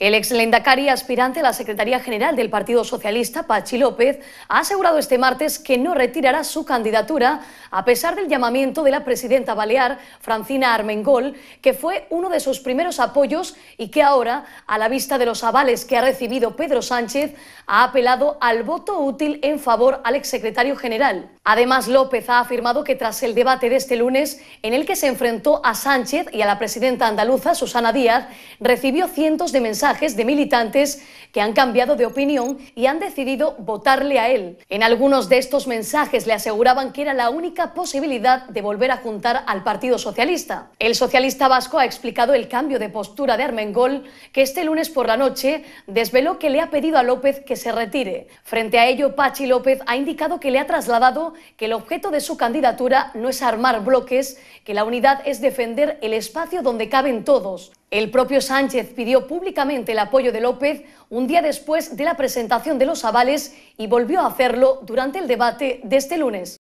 El ex Lendakari, aspirante a la Secretaría General del Partido Socialista, Pachi López, ha asegurado este martes que no retirará su candidatura a pesar del llamamiento de la presidenta balear, Francina Armengol, que fue uno de sus primeros apoyos y que ahora, a la vista de los avales que ha recibido Pedro Sánchez, ha apelado al voto útil en favor al exsecretario general. Además, López ha afirmado que tras el debate de este lunes, en el que se enfrentó a Sánchez y a la presidenta andaluza, Susana Díaz, recibió cientos de mensajes de militantes que han cambiado de opinión y han decidido votarle a él. En algunos de estos mensajes le aseguraban que era la única posibilidad de volver a juntar al Partido Socialista. El socialista vasco ha explicado el cambio de postura de Armengol, que este lunes por la noche desveló que le ha pedido a López que se retire. Frente a ello, Pachi López ha indicado que le ha trasladado que el objeto de su candidatura no es armar bloques, que la unidad es defender el espacio donde caben todos. El propio Sánchez pidió públicamente el apoyo de López un día después de la presentación de los avales y volvió a hacerlo durante el debate de este lunes.